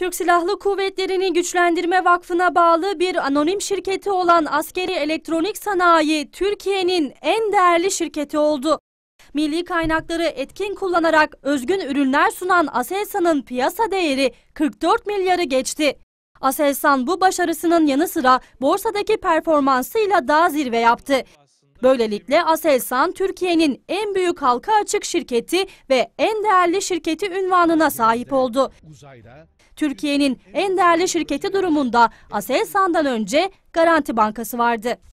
Türk Silahlı Kuvvetleri'ni güçlendirme vakfına bağlı bir anonim şirketi olan Askeri Elektronik Sanayi Türkiye'nin en değerli şirketi oldu. Milli kaynakları etkin kullanarak özgün ürünler sunan Aselsan'ın piyasa değeri 44 milyarı geçti. Aselsan bu başarısının yanı sıra borsadaki performansıyla daha zirve yaptı. Böylelikle Aselsan Türkiye'nin en büyük halka açık şirketi ve en değerli şirketi ünvanına sahip oldu. Türkiye'nin en değerli şirketi durumunda Aselsan'dan önce Garanti Bankası vardı.